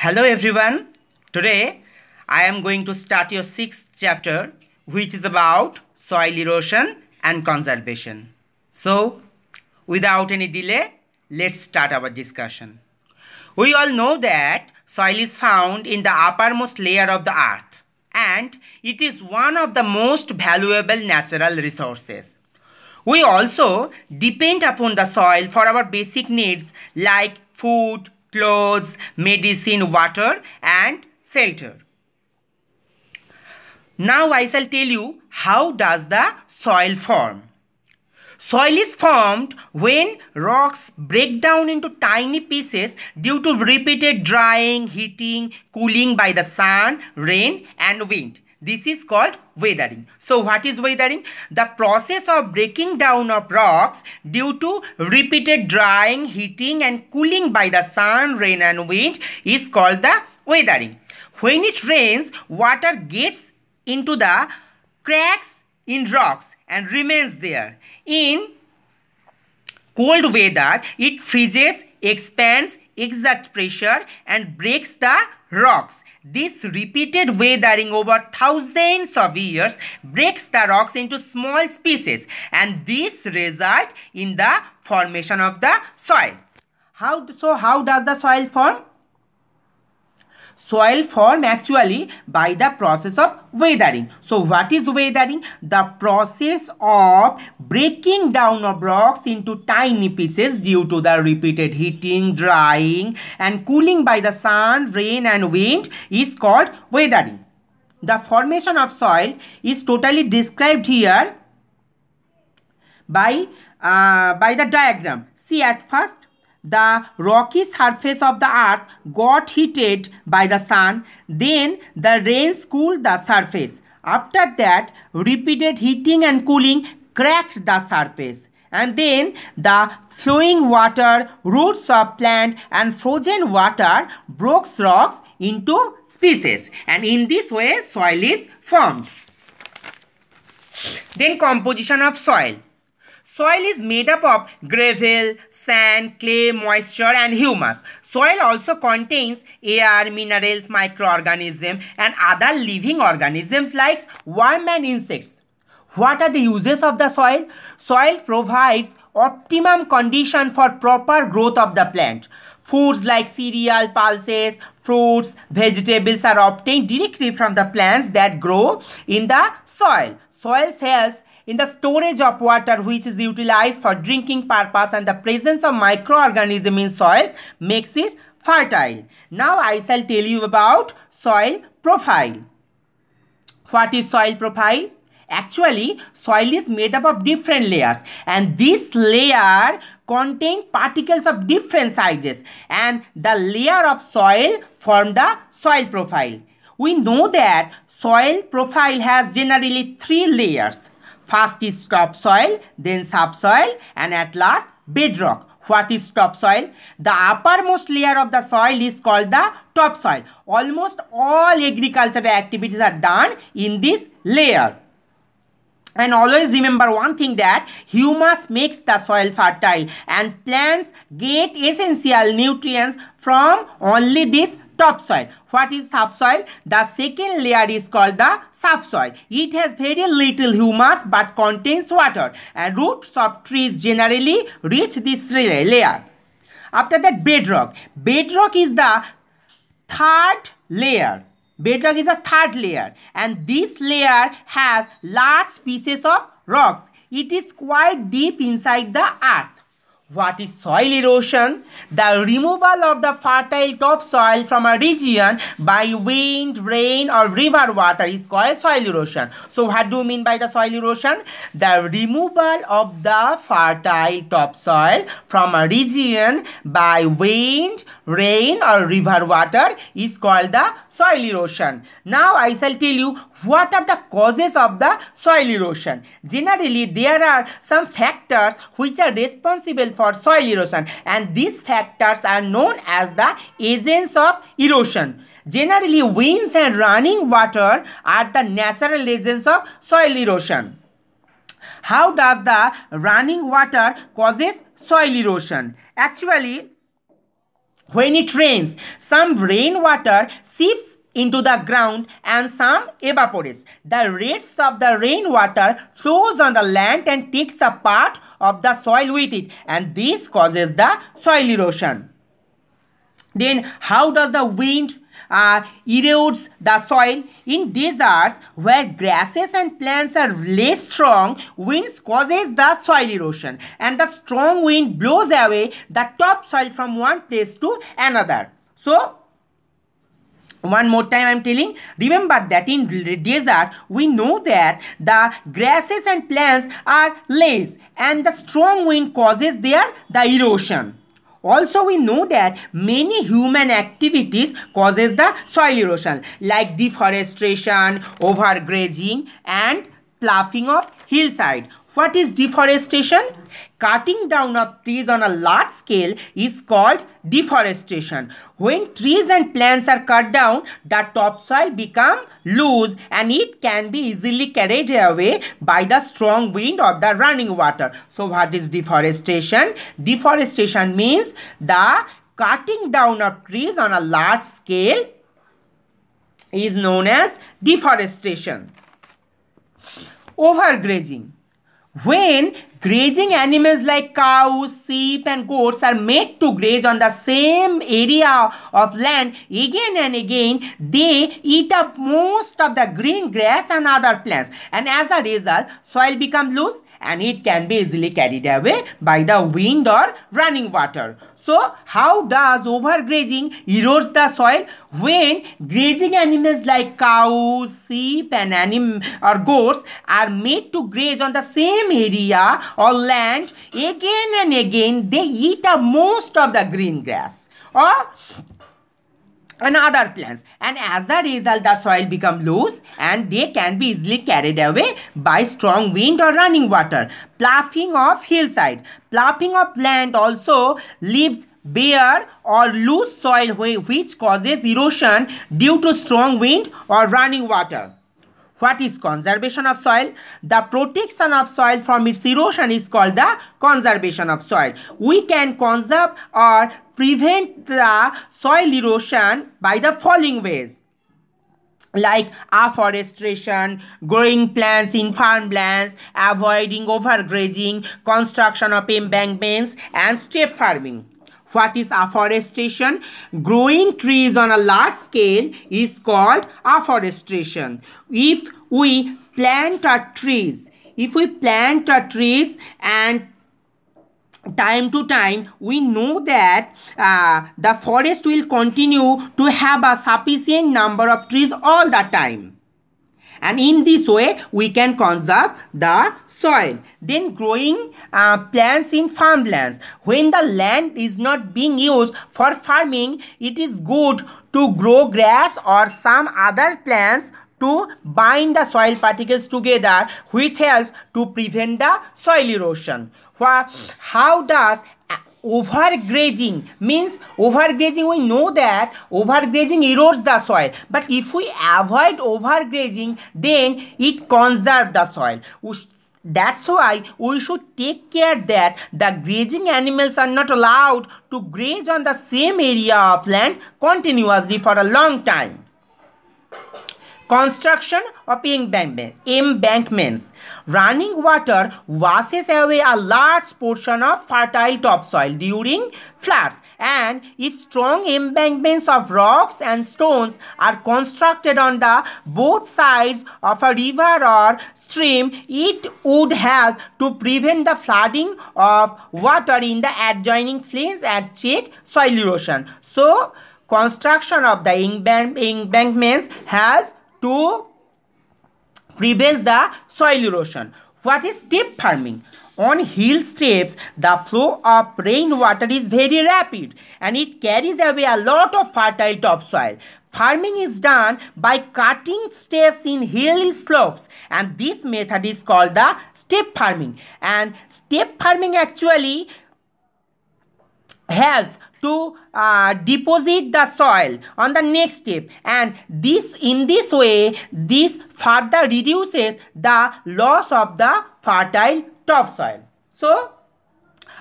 Hello everyone. Today I am going to start your 6th chapter which is about soil erosion and conservation. So without any delay let's start our discussion. We all know that soil is found in the uppermost layer of the earth and it is one of the most valuable natural resources. We also depend upon the soil for our basic needs like food, clothes, medicine, water and shelter. Now I shall tell you how does the soil form. Soil is formed when rocks break down into tiny pieces due to repeated drying, heating, cooling by the sun, rain and wind. This is called weathering. So what is weathering? The process of breaking down of rocks due to repeated drying, heating and cooling by the sun, rain and wind is called the weathering. When it rains, water gets into the cracks in rocks and remains there. In cold weather, it freezes, expands exert pressure and breaks the rocks. This repeated weathering over thousands of years breaks the rocks into small pieces and this result in the formation of the soil. How, so how does the soil form? soil form actually by the process of weathering. So what is weathering? The process of breaking down of rocks into tiny pieces due to the repeated heating, drying and cooling by the sun, rain and wind is called weathering. The formation of soil is totally described here by, uh, by the diagram. See at first the rocky surface of the earth got heated by the sun. Then the rains cooled the surface. After that, repeated heating and cooling cracked the surface. And then the flowing water, roots of plant and frozen water broke rocks into species. And in this way, soil is formed. Then composition of soil. Soil is made up of gravel, sand, clay, moisture and humus. Soil also contains air, minerals, microorganisms and other living organisms like worm and insects. What are the uses of the soil? Soil provides optimum condition for proper growth of the plant. Foods like cereal, pulses, fruits, vegetables are obtained directly from the plants that grow in the soil. Soil cells in the storage of water which is utilized for drinking purpose and the presence of microorganisms in soils makes it fertile. Now I shall tell you about soil profile. What is soil profile? Actually, soil is made up of different layers and this layer contain particles of different sizes and the layer of soil form the soil profile. We know that soil profile has generally three layers. First is topsoil, then subsoil and at last bedrock. What is topsoil? The uppermost layer of the soil is called the topsoil. Almost all agricultural activities are done in this layer. And always remember one thing that humus makes the soil fertile and plants get essential nutrients from only this topsoil. What is subsoil? The second layer is called the subsoil. It has very little humus but contains water and roots of trees generally reach this layer. After that bedrock. Bedrock is the third layer bedrock is a third layer and this layer has large pieces of rocks. It is quite deep inside the earth. What is soil erosion? The removal of the fertile topsoil from a region by wind, rain or river water is called soil erosion. So what do you mean by the soil erosion? The removal of the fertile topsoil from a region by wind, rain or river water is called the soil erosion. Now I shall tell you what are the causes of the soil erosion. Generally there are some factors which are responsible for soil erosion and these factors are known as the agents of erosion. Generally winds and running water are the natural agents of soil erosion. How does the running water causes soil erosion? Actually, when it rains, some rainwater seeps into the ground and some evaporates. The rates of the rainwater flows on the land and takes a part of the soil with it and this causes the soil erosion. Then how does the wind uh, erodes the soil. In deserts where grasses and plants are less strong, winds causes the soil erosion and the strong wind blows away the top soil from one place to another. So, one more time i'm telling remember that in desert we know that the grasses and plants are less and the strong wind causes their the erosion also we know that many human activities causes the soil erosion like deforestation overgrazing and ploughing of hillside what is deforestation? Cutting down of trees on a large scale is called deforestation. When trees and plants are cut down, the topsoil becomes loose and it can be easily carried away by the strong wind or the running water. So what is deforestation? Deforestation means the cutting down of trees on a large scale is known as deforestation. Overgrazing. When grazing animals like cows, sheep and goats are made to graze on the same area of land again and again, they eat up most of the green grass and other plants and as a result, soil becomes loose and it can be easily carried away by the wind or running water. So how does overgrazing erodes the soil when grazing animals like cows, sheep and anim or goats are made to graze on the same area or land again and again they eat up most of the green grass or and other plants and as a result the soil become loose and they can be easily carried away by strong wind or running water. Ploughing of hillside. Ploughing of land also leaves bare or loose soil which causes erosion due to strong wind or running water. What is conservation of soil? The protection of soil from its erosion is called the conservation of soil. We can conserve or prevent the soil erosion by the following ways like afforestation, growing plants in farmlands, avoiding overgrazing, construction of embankments and step farming. What is afforestation? Growing trees on a large scale is called afforestation. If we plant our trees, if we plant our trees and time to time we know that uh, the forest will continue to have a sufficient number of trees all the time and in this way we can conserve the soil then growing uh, plants in farmlands when the land is not being used for farming it is good to grow grass or some other plants to bind the soil particles together which helps to prevent the soil erosion how does overgrazing means overgrazing we know that overgrazing erodes the soil but if we avoid overgrazing then it conserves the soil that's why we should take care that the grazing animals are not allowed to graze on the same area of land continuously for a long time Construction of embankments. Running water washes away a large portion of fertile topsoil during floods and if strong embankments of rocks and stones are constructed on the both sides of a river or stream, it would help to prevent the flooding of water in the adjoining plains and check soil erosion. So, construction of the embankments has to prevent the soil erosion. What is step farming? On hill steps, the flow of rainwater is very rapid and it carries away a lot of fertile topsoil. Farming is done by cutting steps in hilly slopes and this method is called the step farming. And step farming actually helps to uh, deposit the soil on the next step and this in this way this further reduces the loss of the fertile topsoil so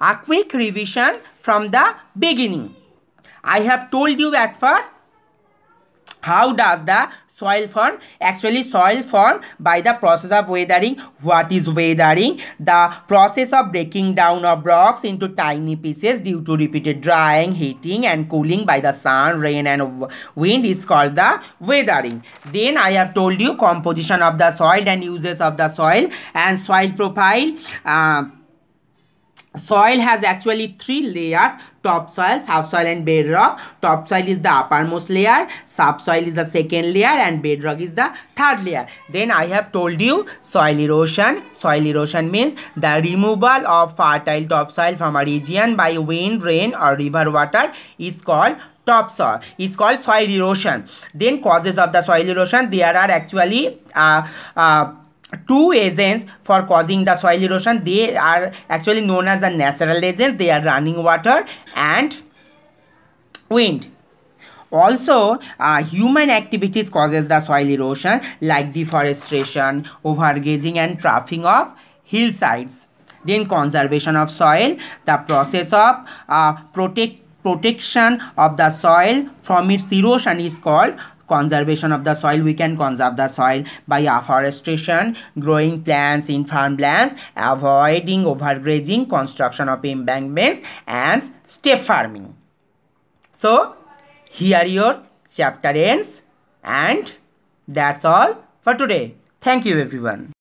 a quick revision from the beginning i have told you at first how does the soil form actually soil form by the process of weathering what is weathering the process of breaking down of rocks into tiny pieces due to repeated drying heating and cooling by the sun rain and wind is called the weathering then i have told you composition of the soil and uses of the soil and soil profile uh, soil has actually three layers topsoil subsoil and bedrock topsoil is the uppermost layer subsoil is the second layer and bedrock is the third layer then i have told you soil erosion soil erosion means the removal of fertile topsoil from a region by wind rain or river water is called topsoil is called soil erosion then causes of the soil erosion there are actually uh, uh, two agents for causing the soil erosion they are actually known as the natural agents they are running water and wind also uh, human activities causes the soil erosion like deforestation overgrazing and trampling of hillsides then conservation of soil the process of uh, protect protection of the soil from its erosion is called conservation of the soil we can conserve the soil by afforestation growing plants in farmlands avoiding overgrazing construction of embankments and step farming so here your chapter ends and that's all for today thank you everyone